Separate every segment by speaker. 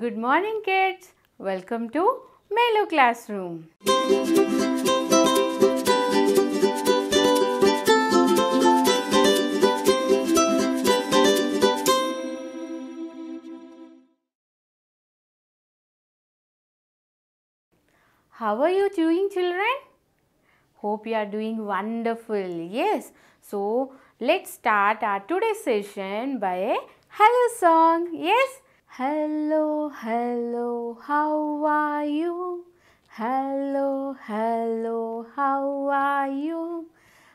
Speaker 1: Good morning kids. Welcome to Melo classroom. How are you doing children? Hope you are doing wonderful. Yes. So, let's start our today's session by a hello song. Yes. Hello, hello, how are you? Hello, hello, how are you?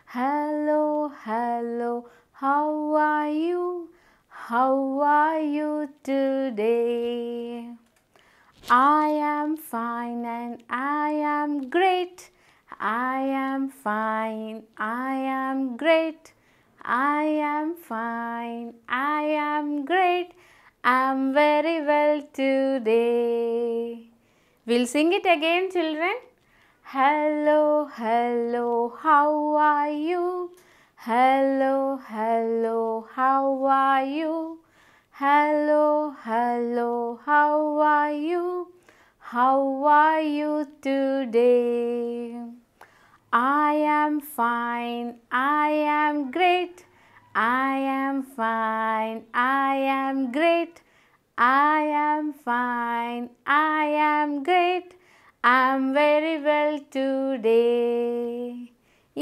Speaker 1: Hello, hello, how are you? How are you today? I am fine and I am great. I am fine, I am great. I am fine, I am great. I'm very well today. We'll sing it again, children. Hello, hello, how are you? Hello, hello, how are you? Hello, hello, how are you? How are you today? I am fine, I am great. I am fine, I am great. I am fine, I am great. I am very well today.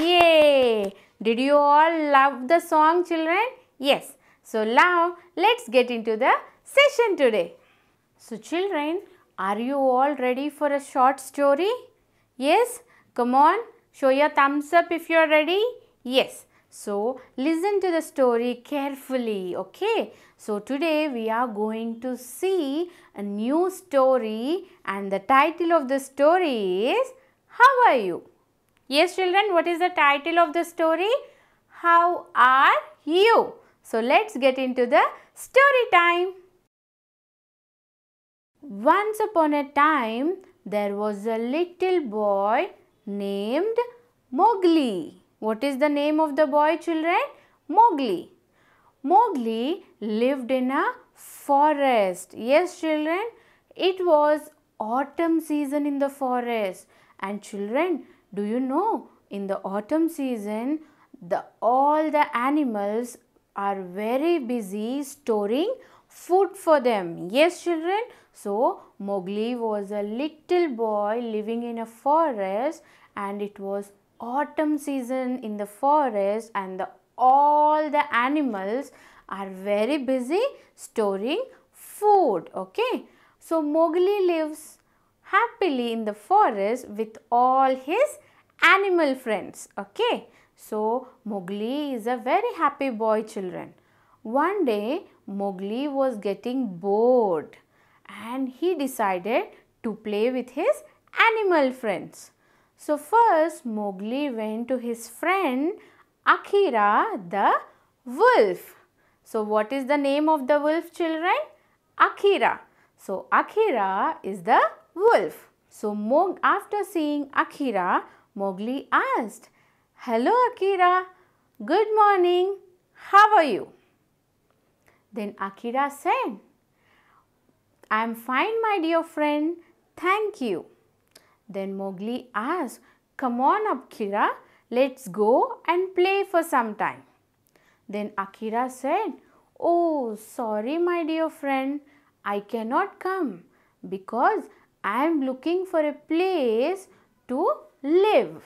Speaker 1: Yay! Did you all love the song children? Yes. So now let's get into the session today. So children, are you all ready for a short story? Yes? Come on, show your thumbs up if you are ready. Yes. So, listen to the story carefully, okay? So, today we are going to see a new story and the title of the story is How Are You? Yes, children, what is the title of the story? How Are You? So, let's get into the story time. Once upon a time, there was a little boy named Mowgli. What is the name of the boy children? Mowgli. Mowgli lived in a forest. Yes children, it was autumn season in the forest. And children, do you know in the autumn season, the, all the animals are very busy storing food for them. Yes children, so Mowgli was a little boy living in a forest and it was autumn season in the forest and the, all the animals are very busy storing food. Okay. So Mowgli lives happily in the forest with all his animal friends. Okay. So Mowgli is a very happy boy children. One day Mowgli was getting bored and he decided to play with his animal friends. So first Mowgli went to his friend Akira the wolf. So what is the name of the wolf children? Akira. So Akira is the wolf. So Mog after seeing Akira, Mowgli asked, Hello Akira, good morning, how are you? Then Akira said, I am fine my dear friend, thank you. Then Mowgli asked, Come on Akira, let's go and play for some time. Then Akira said, Oh, sorry my dear friend, I cannot come because I am looking for a place to live.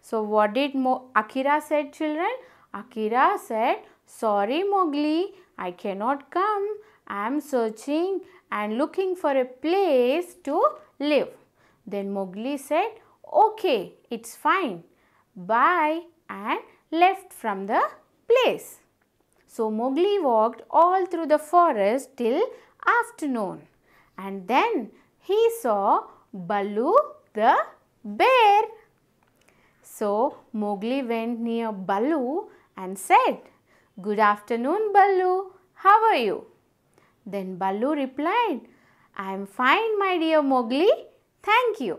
Speaker 1: So what did Mo Akira said children? Akira said, sorry Mowgli, I cannot come. I am searching and looking for a place to live. Then Mowgli said, okay, it's fine. Bye and left from the place. So Mowgli walked all through the forest till afternoon and then he saw Baloo the bear. So Mowgli went near Baloo and said, Good afternoon Baloo, how are you? Then Baloo replied, I am fine my dear Mowgli. Thank you.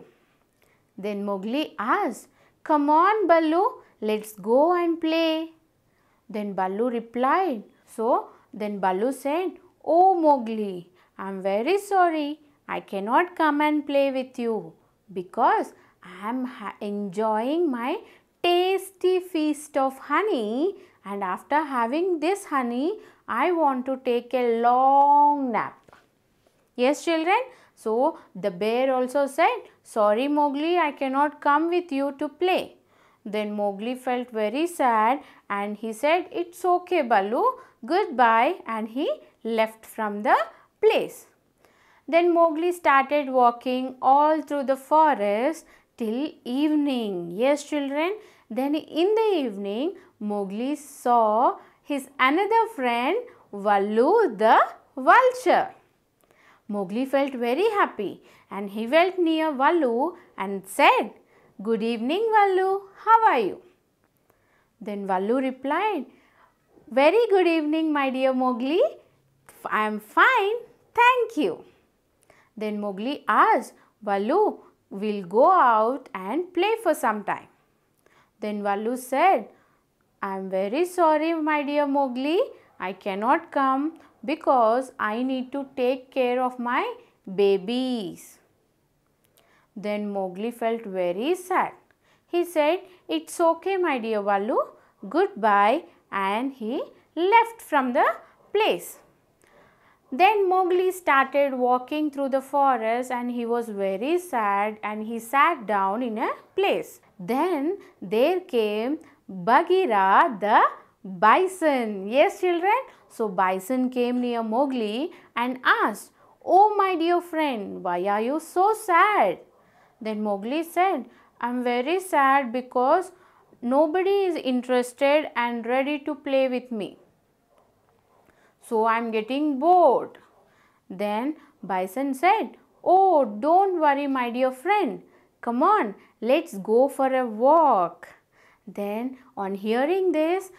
Speaker 1: Then Mowgli asked, Come on, Baloo, let's go and play. Then Baloo replied, So then Baloo said, Oh Mowgli, I am very sorry. I cannot come and play with you because I am enjoying my tasty feast of honey and after having this honey, I want to take a long nap. Yes children, so, the bear also said, sorry Mowgli, I cannot come with you to play. Then Mowgli felt very sad and he said, it's okay Baloo. goodbye and he left from the place. Then Mowgli started walking all through the forest till evening. Yes children, then in the evening Mowgli saw his another friend Valu the vulture. Mowgli felt very happy and he went near Vallu and said, Good evening Vallu, how are you? Then Vallu replied, Very good evening my dear Mowgli, I am fine, thank you. Then Mowgli asked, Vallu, we'll go out and play for some time. Then Vallu said, I am very sorry my dear Mowgli, I cannot come because I need to take care of my babies. Then Mowgli felt very sad. He said, It's okay, my dear Valu. Goodbye. And he left from the place. Then Mowgli started walking through the forest and he was very sad and he sat down in a place. Then there came Bagheera the bison. Yes children, so Bison came near Mowgli and asked, Oh my dear friend, why are you so sad? Then Mowgli said, I'm very sad because nobody is interested and ready to play with me. So I'm getting bored. Then Bison said, Oh, don't worry my dear friend. Come on, let's go for a walk. Then on hearing this,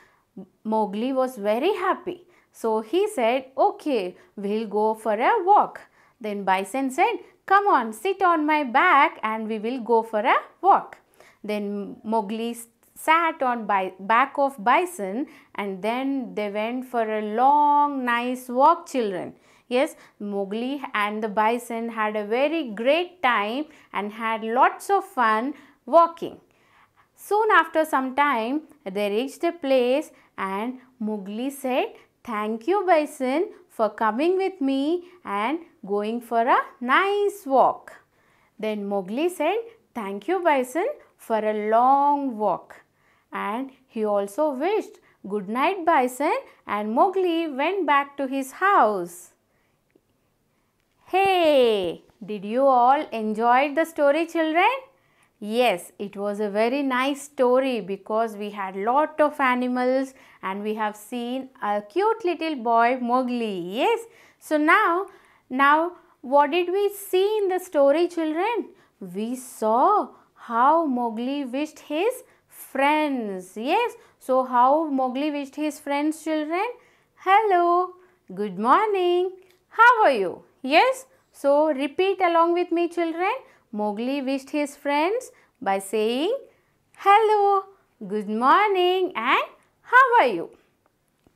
Speaker 1: Mowgli was very happy. So he said, okay, we'll go for a walk. Then Bison said, come on, sit on my back and we will go for a walk. Then Mowgli sat on back of Bison and then they went for a long nice walk children. Yes, Mowgli and the Bison had a very great time and had lots of fun walking. Soon after some time, they reached a place and Mowgli said, Thank you bison for coming with me and going for a nice walk. Then Mowgli said, thank you bison for a long walk. And he also wished good night bison and Mowgli went back to his house. Hey, did you all enjoy the story children? Yes, it was a very nice story because we had lot of animals and we have seen a cute little boy Mowgli. Yes. So now, now what did we see in the story children? We saw how Mowgli wished his friends. Yes. So how Mowgli wished his friends children? Hello. Good morning. How are you? Yes. So repeat along with me children. Mowgli wished his friends by saying, Hello, good morning and how are you?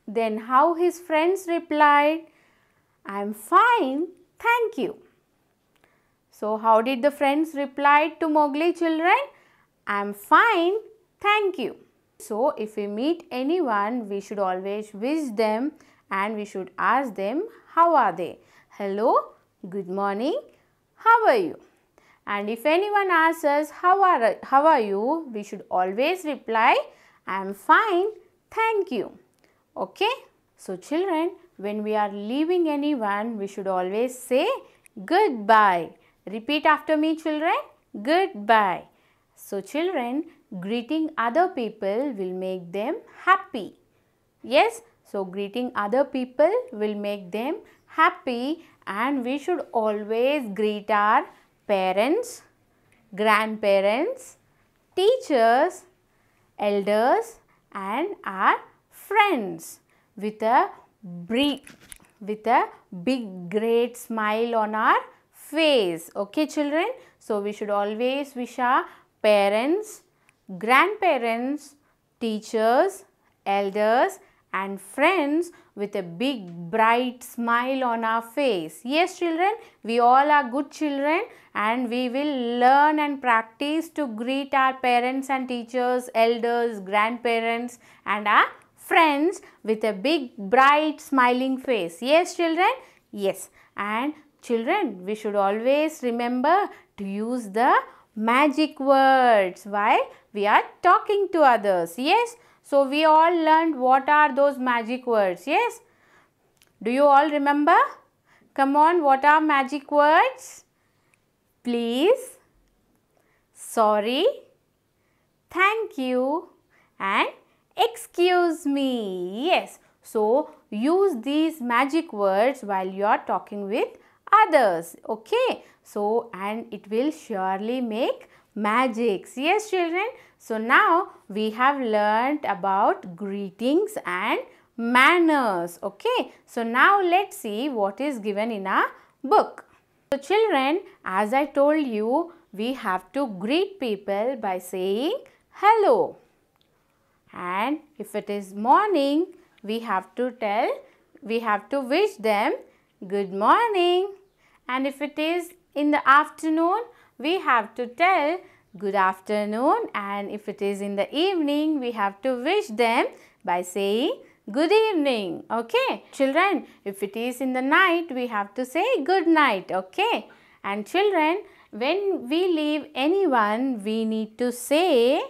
Speaker 1: Then how his friends replied, I am fine, thank you. So how did the friends reply to Mowgli children? I am fine, thank you. So if we meet anyone, we should always wish them and we should ask them, how are they? Hello, good morning, how are you? And if anyone asks us, how are, how are you? We should always reply, I am fine, thank you. Okay? So children, when we are leaving anyone, we should always say goodbye. Repeat after me children, goodbye. So children, greeting other people will make them happy. Yes, so greeting other people will make them happy and we should always greet our parents, grandparents, teachers, elders and our friends with a big, with a big great smile on our face. Okay children? So we should always wish our parents, grandparents, teachers, elders and friends with a big bright smile on our face. Yes children, we all are good children and we will learn and practice to greet our parents and teachers, elders, grandparents and our friends with a big bright smiling face. Yes children? Yes. And children, we should always remember to use the magic words while we are talking to others. Yes. So we all learned what are those magic words, yes? Do you all remember? Come on, what are magic words? Please, sorry, thank you and excuse me. Yes. So use these magic words while you are talking with others. Okay. So and it will surely make magics. Yes children, so now we have learnt about greetings and manners. Okay, so now let's see what is given in our book. So children, as I told you, we have to greet people by saying hello. And if it is morning, we have to tell, we have to wish them good morning. And if it is in the afternoon, we have to tell good afternoon and if it is in the evening we have to wish them by saying good evening okay children if it is in the night we have to say good night okay and children when we leave anyone we need to say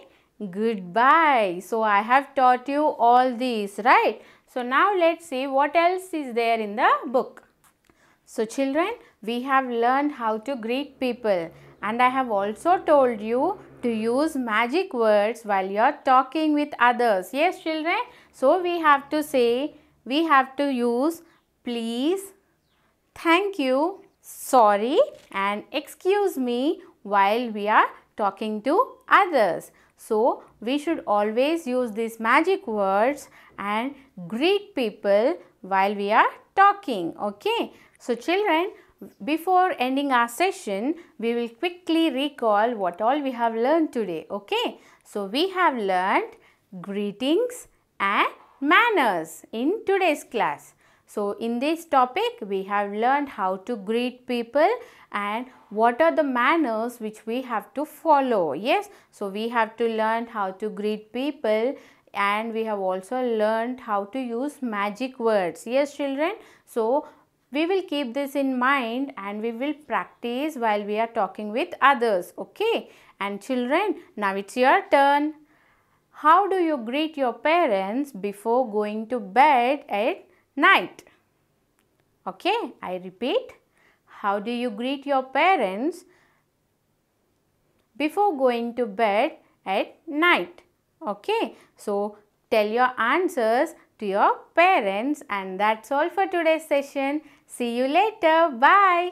Speaker 1: goodbye so i have taught you all these right so now let's see what else is there in the book so children we have learned how to greet people and I have also told you to use magic words while you are talking with others. Yes children? So we have to say, we have to use please, thank you, sorry and excuse me while we are talking to others. So we should always use these magic words and greet people while we are talking. Okay. So children before ending our session, we will quickly recall what all we have learned today, okay? So, we have learned greetings and manners in today's class. So, in this topic, we have learned how to greet people and what are the manners which we have to follow, yes? So, we have to learn how to greet people and we have also learned how to use magic words, yes children? So, we will keep this in mind and we will practice while we are talking with others. Okay. And children, now it's your turn. How do you greet your parents before going to bed at night? Okay. I repeat. How do you greet your parents before going to bed at night? Okay. So, tell your answers to your parents and that's all for today's session. See you later. Bye.